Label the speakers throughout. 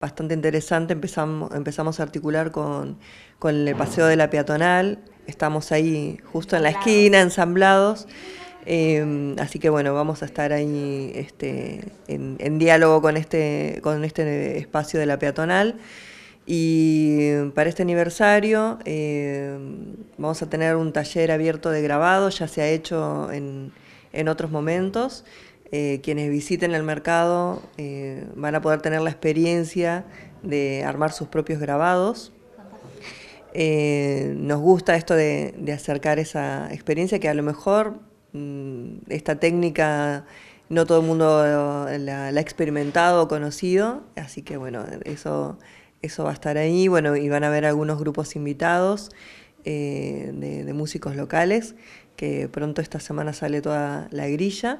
Speaker 1: bastante interesante. Empezamos, empezamos a articular con, el paseo de la peatonal. Estamos ahí justo en la esquina, ensamblados. Eh, así que bueno, vamos a estar ahí este, en, diálogo con este, con este espacio de la peatonal. Y para este aniversario eh, vamos a tener un taller abierto de grabado, ya se ha hecho en, en otros momentos. Eh, quienes visiten el mercado eh, van a poder tener la experiencia de armar sus propios grabados. Eh, nos gusta esto de, acercar esa experiencia que a lo mejor mm, esta técnica no todo el mundo la, ha experimentado o conocido, así que bueno, eso, eso va a estar ahí, bueno, y van a haber algunos grupos invitados de, músicos locales, que pronto esta semana sale toda la grilla.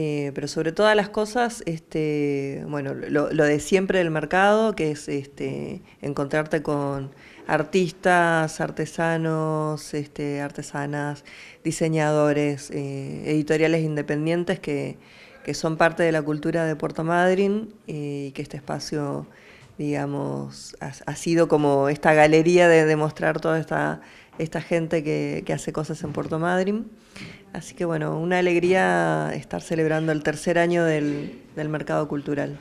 Speaker 1: Eh, pero sobre todas las cosas, este, bueno, lo, de siempre del mercado, que es este, encontrarte con artistas, artesanos, este, artesanas, diseñadores, eh, editoriales independientes que, que, son parte de la cultura de Puerto Madryn eh, y que este espacio digamos, ha, sido como esta galería de demostrar toda esta, esta gente que, hace cosas en Puerto Madryn. Así que bueno, una alegría estar celebrando el tercer año del mercado cultural.